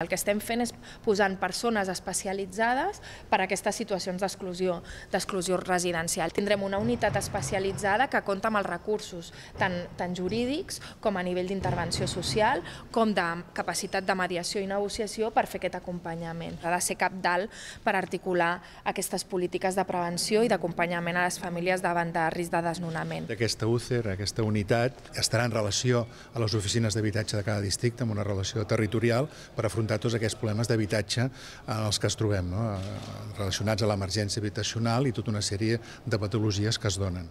El que estem fent és posant persones especialitzades per a aquestes situacions d'exclusió d'exclusió residencial. Tindrem una unitat especialitzada que compta amb els recursos tant, tant jurídics com a nivell d'intervenció social com de capacitat de mediació i negociació per fer aquest acompanyament. Ha de ser cap dalt per articular aquestes polítiques de prevenció i d'acompanyament a les famílies davant de risc de desnonament. Aquesta UCER, aquesta unitat, estarà en relació a les oficines d'habitatge de cada districte amb una relació territorial per afrontar afrontar tots aquests problemes d'habitatge en els que es trobem, no? Eh, relacionats a l'emergència habitacional i tota una sèrie de patologies que es donen.